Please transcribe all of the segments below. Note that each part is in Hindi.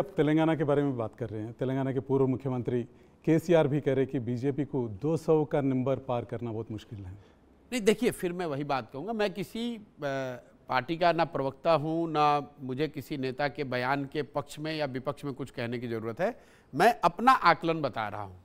आप तेलंगाना के बारे में बात कर रहे हैं तेलंगाना के पूर्व मुख्यमंत्री केसीआर भी कह रहे कि बीजेपी को 200 का नंबर पार करना बहुत मुश्किल है नहीं देखिए फिर मैं वही बात कहूँगा मैं किसी पार्टी का ना प्रवक्ता हूँ ना मुझे किसी नेता के बयान के पक्ष में या विपक्ष में कुछ कहने की ज़रूरत है मैं अपना आकलन बता रहा हूँ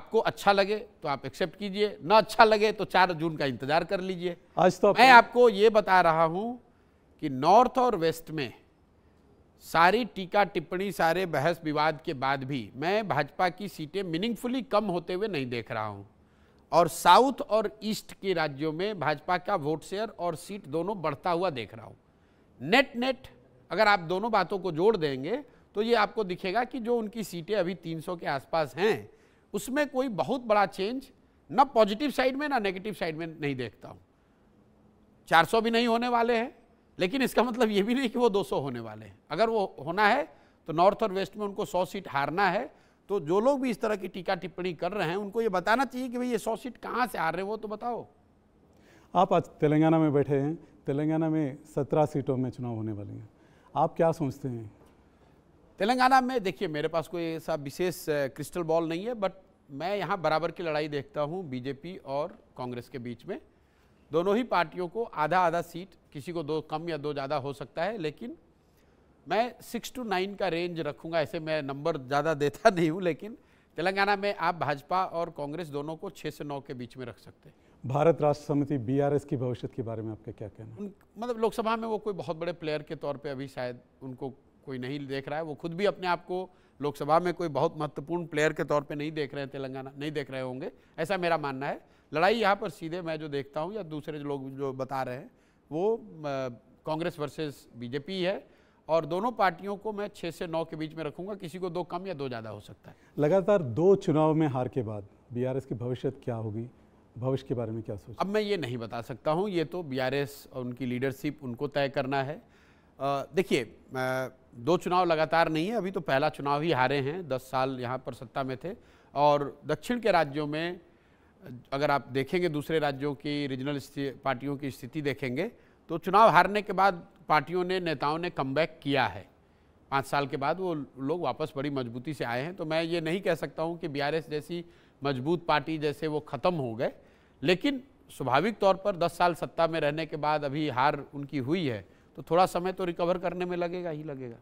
आपको अच्छा लगे तो आप एक्सेप्ट कीजिए ना अच्छा लगे तो चार जून का इंतजार कर लीजिए आज तो मैं आपको ये बता रहा हूँ कि नॉर्थ और वेस्ट में सारी टीका टिप्पणी सारे बहस विवाद के बाद भी मैं भाजपा की सीटें मीनिंगफुली कम होते हुए नहीं देख रहा हूं और साउथ और ईस्ट के राज्यों में भाजपा का वोट शेयर और सीट दोनों बढ़ता हुआ देख रहा हूं नेट नेट अगर आप दोनों बातों को जोड़ देंगे तो ये आपको दिखेगा कि जो उनकी सीटें अभी 300 के आसपास हैं उसमें कोई बहुत बड़ा चेंज ना पॉजिटिव साइड में ना नेगेटिव साइड में नहीं देखता हूँ 400 भी नहीं होने वाले हैं लेकिन इसका मतलब ये भी नहीं कि वो 200 होने वाले हैं अगर वो होना है तो नॉर्थ और वेस्ट में उनको 100 सीट हारना है तो जो लोग भी इस तरह की टीका टिप्पणी कर रहे हैं उनको ये बताना चाहिए कि भाई ये सौ सीट कहाँ से हार रहे हो तो बताओ आप आज तेलंगाना में बैठे हैं तेलंगाना में सत्रह सीटों में चुनाव होने वाले हैं आप क्या सोचते हैं तेलंगाना में देखिए मेरे पास कोई ऐसा विशेष क्रिस्टल बॉल नहीं है बट मैं यहाँ बराबर की लड़ाई देखता हूँ बीजेपी और कांग्रेस के बीच में दोनों ही पार्टियों को आधा आधा सीट किसी को दो कम या दो ज़्यादा हो सकता है लेकिन मैं सिक्स टू नाइन का रेंज रखूंगा ऐसे मैं नंबर ज़्यादा देता नहीं हूँ लेकिन तेलंगाना में आप भाजपा और कांग्रेस दोनों को छः से नौ के बीच में रख सकते हैं भारत राष्ट्र समिति बीआरएस की भविष्य के बारे में आपका क्या कहना है मतलब लोकसभा में वो कोई बहुत बड़े प्लेयर के तौर पे अभी शायद उनको कोई नहीं देख रहा है वो खुद भी अपने आप को लोकसभा में कोई बहुत महत्वपूर्ण प्लेयर के तौर पे नहीं देख रहे हैं तेलंगाना नहीं देख रहे होंगे ऐसा मेरा मानना है लड़ाई यहाँ पर सीधे मैं जो देखता हूँ या दूसरे लोग जो बता रहे हैं वो कांग्रेस वर्सेस बीजेपी है और दोनों पार्टियों को मैं छः से नौ के बीच में रखूँगा किसी को दो कम या दो ज़्यादा हो सकता है लगातार दो चुनाव में हार के बाद बीआरएस की भविष्य क्या होगी भविष्य के बारे में क्या सोच अब मैं ये नहीं बता सकता हूँ ये तो एस और उनकी लीडरशिप उनको तय करना है देखिए दो चुनाव लगातार नहीं है अभी तो पहला चुनाव ही हारे हैं दस साल यहाँ पर सत्ता में थे और दक्षिण के राज्यों में अगर आप देखेंगे दूसरे राज्यों की रीजनल पार्टियों की स्थिति देखेंगे तो चुनाव हारने के बाद पार्टियों ने नेताओं ने कम किया है पाँच साल के बाद वो लोग वापस बड़ी मजबूती से आए हैं तो मैं ये नहीं कह सकता हूँ कि बी जैसी मजबूत पार्टी जैसे वो ख़त्म हो गए लेकिन स्वाभाविक तौर पर दस साल सत्ता में रहने के बाद अभी हार उनकी हुई है तो थोड़ा समय तो रिकवर करने में लगेगा ही लगेगा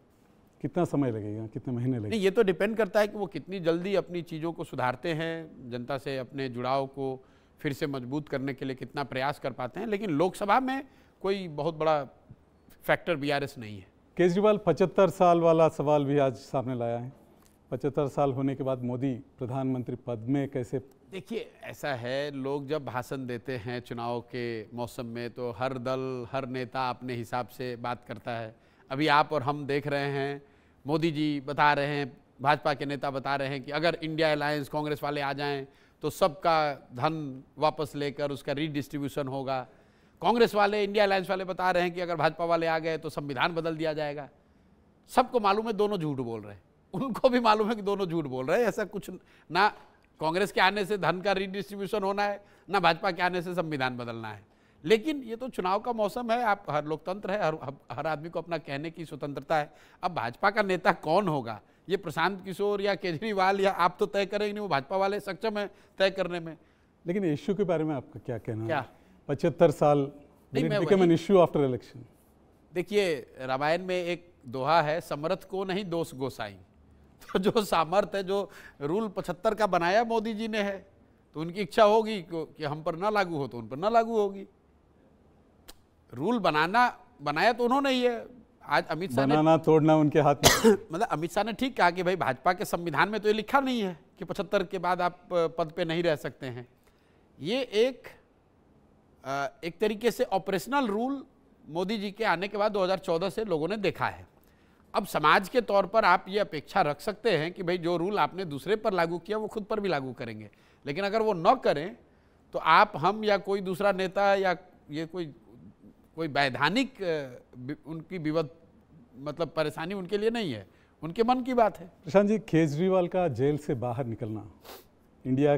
कितना समय लगेगा कितने महीने लगेगा ये तो डिपेंड करता है कि वो कितनी जल्दी अपनी चीज़ों को सुधारते हैं जनता से अपने जुड़ाव को फिर से मजबूत करने के लिए कितना प्रयास कर पाते हैं लेकिन लोकसभा में कोई बहुत बड़ा फैक्टर बीआरएस नहीं है केजरीवाल पचहत्तर साल वाला सवाल भी आज सामने लाया है पचहत्तर साल होने के बाद मोदी प्रधानमंत्री पद में कैसे देखिए ऐसा है लोग जब भाषण देते हैं चुनाव के मौसम में तो हर दल हर नेता अपने हिसाब से बात करता है अभी आप और हम देख रहे हैं मोदी जी बता रहे हैं भाजपा के नेता बता रहे हैं कि अगर इंडिया अलायंस कांग्रेस वाले आ जाएं तो सबका धन वापस लेकर उसका रीडिस्ट्रीब्यूशन होगा कांग्रेस वाले इंडिया अलायंस वाले बता रहे हैं कि अगर भाजपा वाले आ गए तो संविधान बदल दिया जाएगा सबको मालूम है दोनों झूठ बोल रहे हैं उनको भी मालूम है कि दोनों झूठ बोल रहे हैं ऐसा कुछ ना कांग्रेस के आने से धन का रीडिस्ट्रीब्यूशन होना है ना भाजपा के आने से संविधान बदलना है लेकिन ये तो चुनाव का मौसम है आप हर लोकतंत्र है हर हर आदमी को अपना कहने की स्वतंत्रता है अब भाजपा का नेता कौन होगा ये प्रशांत किशोर या केजरीवाल या आप तो तय करेंगे नहीं वो भाजपा वाले सक्षम है तय करने में लेकिन इश्यू के बारे में आपका क्या कहना क्या पचहत्तर साल इश्यू आफ्टर इलेक्शन देखिए रामायण में एक दोहा है समर्थ को नहीं दोष गोसाई तो जो सामर्थ है जो रूल पचहत्तर का बनाया मोदी जी ने है तो उनकी इच्छा होगी कि हम पर ना लागू हो तो उन पर ना लागू होगी रूल बनाना बनाया तो उन्होंने ही है आज अमित शाह बनाना तोड़ना उनके हाथ में मतलब अमित शाह ने ठीक कहा कि भाई भाजपा के संविधान में तो ये लिखा नहीं है कि पचहत्तर के बाद आप पद पे नहीं रह सकते हैं ये एक एक तरीके से ऑपरेशनल रूल मोदी जी के आने के बाद 2014 से लोगों ने देखा है अब समाज के तौर पर आप ये अपेक्षा रख सकते हैं कि भाई जो रूल आपने दूसरे पर लागू किया वो खुद पर भी लागू करेंगे लेकिन अगर वो न करें तो आप हम या कोई दूसरा नेता या ये कोई कोई वैधानिक उनकी विवद मतलब परेशानी उनके लिए नहीं है उनके मन की बात है प्रशांत जी केजरीवाल का जेल से बाहर निकलना इंडिया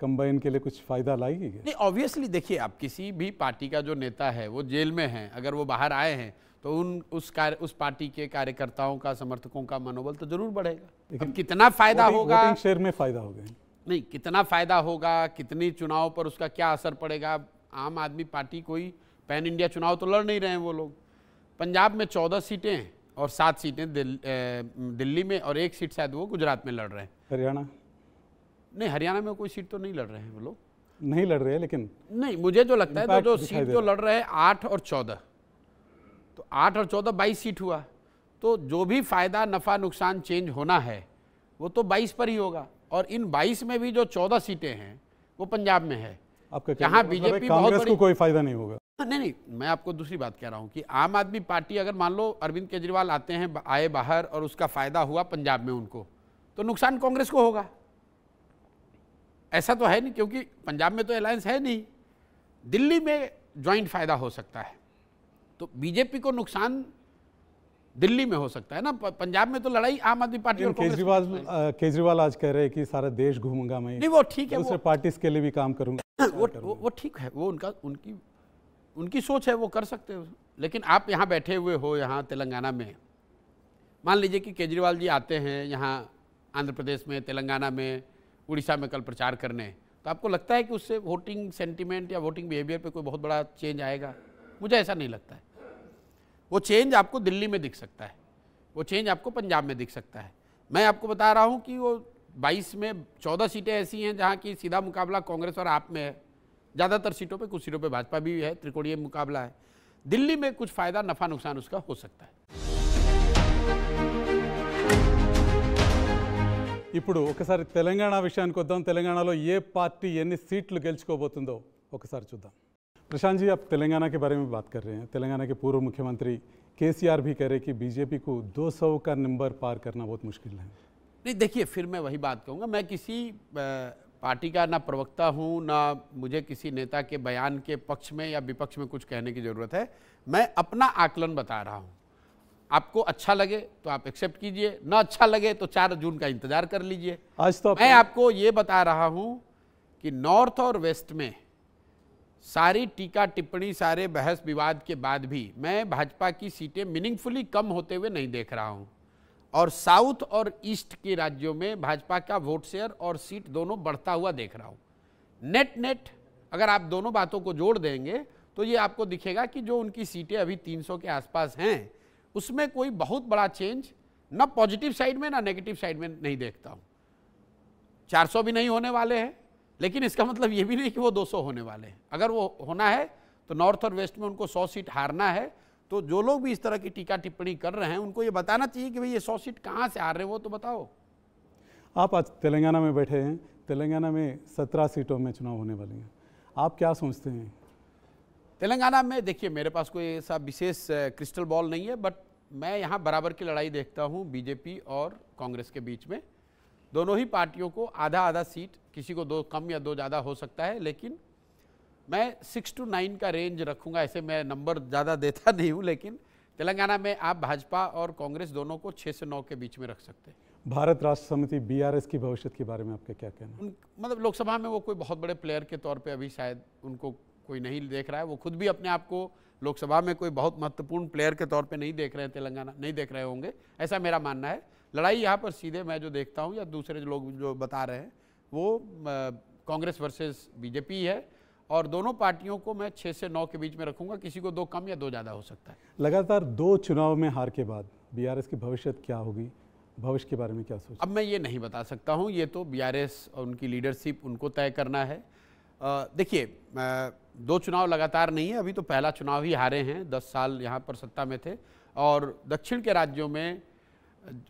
कंबाइन के लिए कुछ फायदा लाएगी नहीं ऑब्वियसली देखिए आप किसी भी पार्टी का जो नेता है वो जेल में है अगर वो बाहर आए हैं तो उन उस कार्य उस पार्टी के कार्यकर्ताओं का समर्थकों का मनोबल तो जरूर बढ़ेगा लेकिन कितना फायदा होगा शेयर में फायदा होगा नहीं कितना फायदा होगा कितनी चुनाव पर उसका क्या असर पड़ेगा आम आदमी पार्टी कोई पैन इंडिया चुनाव तो लड़ नहीं रहे हैं वो लोग पंजाब में चौदह सीटें हैं और सात सीटें दिल, दिल्ली में और एक सीट शायद वो गुजरात में लड़ रहे हैं हरियाणा नहीं हरियाणा में कोई सीट तो नहीं लड़ रहे हैं वो लोग नहीं लड़ रहे हैं लेकिन नहीं मुझे जो लगता है तो जो सीट जो लड़ रहे हैं आठ और चौदह तो आठ और चौदह बाईस सीट हुआ तो जो भी फायदा नफा नुकसान चेंज होना है वो तो बाईस पर ही होगा और इन बाईस में भी जो चौदह सीटें हैं वो पंजाब में है आपका यहाँ मतलब बीजेपी बहुत को कोई फायदा नहीं होगा हाँ, नहीं नहीं मैं आपको दूसरी बात कह रहा हूँ कि आम आदमी पार्टी अगर मान लो अरविंद केजरीवाल आते हैं आए बाहर और उसका फायदा हुआ पंजाब में उनको तो नुकसान कांग्रेस को होगा ऐसा तो है नहीं क्योंकि पंजाब में तो अलायंस है नहीं दिल्ली में ज्वाइंट फायदा हो सकता है तो बीजेपी को नुकसान दिल्ली में हो सकता है ना पंजाब में तो लड़ाई आम आदमी पार्टी और केजरीवाल केजरीवाल आज कह रहे हैं कि सारा देश घूमूंगा मैं नहीं वो ठीक है दूसरे पार्टीज के लिए भी काम करूंगा हाँ, वो वो ठीक है वो उनका उनकी उनकी सोच है वो कर सकते हो लेकिन आप यहाँ बैठे हुए हो यहाँ तेलंगाना में मान लीजिए कि केजरीवाल जी आते हैं यहाँ आंध्र प्रदेश में तेलंगाना में उड़ीसा में कल प्रचार करने तो आपको लगता है कि उससे वोटिंग सेंटिमेंट या वोटिंग बिहेवियर पे कोई बहुत बड़ा चेंज आएगा मुझे ऐसा नहीं लगता है वो चेंज आपको दिल्ली में दिख सकता है वो चेंज आपको पंजाब में दिख सकता है मैं आपको बता रहा हूँ कि वो 22 में 14 सीटें ऐसी हैं जहाँ की सीधा मुकाबला कांग्रेस और आप में है ज़्यादातर सीटों पर कुछ सीटों पर भाजपा भी है त्रिकोणीय मुकाबला है दिल्ली में कुछ फ़ायदा नफ़ा नुकसान उसका हो सकता है ఇప్పుడు ఒకసారి తెలంగాణ విషయానికి వద్దాం తెలంగాణలో ఏ పార్టీ ఎన్ని प्रशांत जी आप तेलंगाना के बारे में बात कर रहे हैं तेलंगाना के पूर्व मुख्यमंत्री केसीआर भी कह रहे हैं कि बीजेपी को 200 का नंबर पार करना बहुत मुश्किल है नहीं देखिए फिर मैं वही बात कहूँगा मैं किसी पार्टी का ना प्रवक्ता हूँ ना मुझे किसी नेता के बयान के पक्ष में या विपक्ष में कुछ कहने की ज़रूरत है मैं अपना आकलन बता रहा हूँ आपको अच्छा लगे तो आप एक्सेप्ट कीजिए ना अच्छा लगे तो चार जून का इंतजार कर लीजिए आज तो मैं आपको ये बता रहा हूँ कि नॉर्थ और वेस्ट में सारी टीका टिप्पणी सारे बहस विवाद के बाद भी मैं भाजपा की सीटें मीनिंगफुली कम होते हुए नहीं देख रहा हूँ और साउथ और ईस्ट के राज्यों में भाजपा का वोट शेयर और सीट दोनों बढ़ता हुआ देख रहा हूं नेट नेट अगर आप दोनों बातों को जोड़ देंगे तो ये आपको दिखेगा कि जो उनकी सीटें अभी 300 के आसपास हैं उसमें कोई बहुत बड़ा चेंज ना पॉजिटिव साइड में ना नेगेटिव साइड में नहीं देखता हूँ 400 भी नहीं होने वाले हैं लेकिन इसका मतलब ये भी नहीं कि वो 200 होने वाले हैं अगर वो होना है तो नॉर्थ और वेस्ट में उनको 100 सीट हारना है तो जो लोग भी इस तरह की टीका टिप्पणी कर रहे हैं उनको ये बताना चाहिए कि भाई ये सौ सीट कहाँ से आ रहे हैं वो तो बताओ आप आज तेलंगाना में बैठे हैं तेलंगाना में सत्रह सीटों में चुनाव होने वाले हैं आप क्या सोचते हैं तेलंगाना में देखिए मेरे पास कोई ऐसा विशेष क्रिस्टल बॉल नहीं है बट मैं यहाँ बराबर की लड़ाई देखता हूँ बीजेपी और कांग्रेस के बीच में दोनों ही पार्टियों को आधा आधा सीट किसी को दो कम या दो ज़्यादा हो सकता है लेकिन मैं सिक्स टू नाइन का रेंज रखूंगा ऐसे मैं नंबर ज़्यादा देता नहीं हूँ लेकिन तेलंगाना में आप भाजपा और कांग्रेस दोनों को छः से नौ के बीच में रख सकते हैं भारत राष्ट्र समिति बी आर एस की भविष्य के बारे में आपका क्या कहना है मतलब लोकसभा में वो कोई बहुत बड़े प्लेयर के तौर पे अभी शायद उनको कोई नहीं देख रहा है वो खुद भी अपने आप को लोकसभा में कोई बहुत महत्वपूर्ण प्लेयर के तौर पे नहीं देख रहे हैं तेलंगाना नहीं देख रहे होंगे ऐसा मेरा मानना है लड़ाई यहाँ पर सीधे मैं जो देखता हूँ या दूसरे लोग जो बता रहे हैं वो कांग्रेस वर्सेज बीजेपी है और दोनों पार्टियों को मैं छः से नौ के बीच में रखूंगा किसी को दो कम या दो ज़्यादा हो सकता है लगातार दो चुनाव में हार के बाद बीआरएस की भविष्य क्या होगी भविष्य के बारे में क्या सोच अब मैं ये नहीं बता सकता हूँ ये तो एस और उनकी लीडरशिप उनको तय करना है देखिए दो चुनाव लगातार नहीं है अभी तो पहला चुनाव ही हारे हैं दस साल यहाँ पर सत्ता में थे और दक्षिण के राज्यों में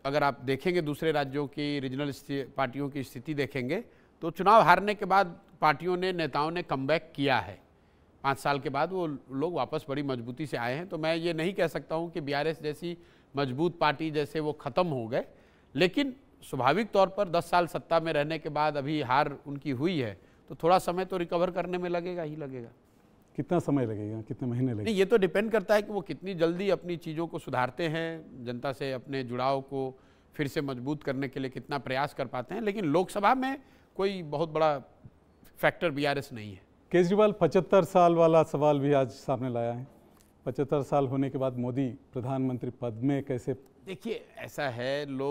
अगर आप देखेंगे दूसरे राज्यों की रीजनल पार्टियों की स्थिति देखेंगे तो चुनाव हारने के बाद पार्टियों ने नेताओं ने कम किया है पाँच साल के बाद वो लोग वापस बड़ी मजबूती से आए हैं तो मैं ये नहीं कह सकता हूँ कि बी जैसी मजबूत पार्टी जैसे वो ख़त्म हो गए लेकिन स्वाभाविक तौर पर दस साल सत्ता में रहने के बाद अभी हार उनकी हुई है तो थोड़ा समय तो रिकवर करने में लगेगा ही लगेगा कितना समय लगेगा कितने महीने लगेगा ये तो डिपेंड करता है कि वो कितनी जल्दी अपनी चीज़ों को सुधारते हैं जनता से अपने जुड़ाव को फिर से मजबूत करने के लिए कितना प्रयास कर पाते हैं लेकिन लोकसभा में कोई बहुत बड़ा फैक्टर बीआरएस नहीं है केजरीवाल पचहत्तर साल वाला सवाल भी आज सामने लाया है पचहत्तर साल होने के बाद मोदी प्रधानमंत्री पद में कैसे देखिए ऐसा है लोग